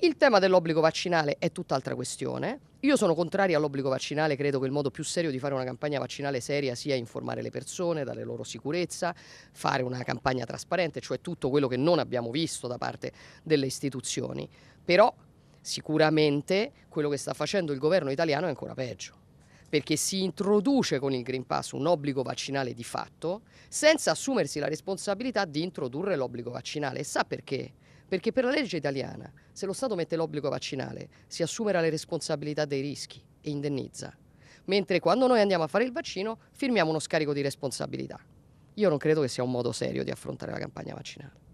Il tema dell'obbligo vaccinale è tutt'altra questione. Io sono contraria all'obbligo vaccinale, credo che il modo più serio di fare una campagna vaccinale seria sia informare le persone, dare loro sicurezza, fare una campagna trasparente, cioè tutto quello che non abbiamo visto da parte delle istituzioni. Però sicuramente quello che sta facendo il governo italiano è ancora peggio perché si introduce con il Green Pass un obbligo vaccinale di fatto senza assumersi la responsabilità di introdurre l'obbligo vaccinale. E sa perché? Perché per la legge italiana, se lo Stato mette l'obbligo vaccinale, si assumerà le responsabilità dei rischi e indennizza. Mentre quando noi andiamo a fare il vaccino, firmiamo uno scarico di responsabilità. Io non credo che sia un modo serio di affrontare la campagna vaccinale.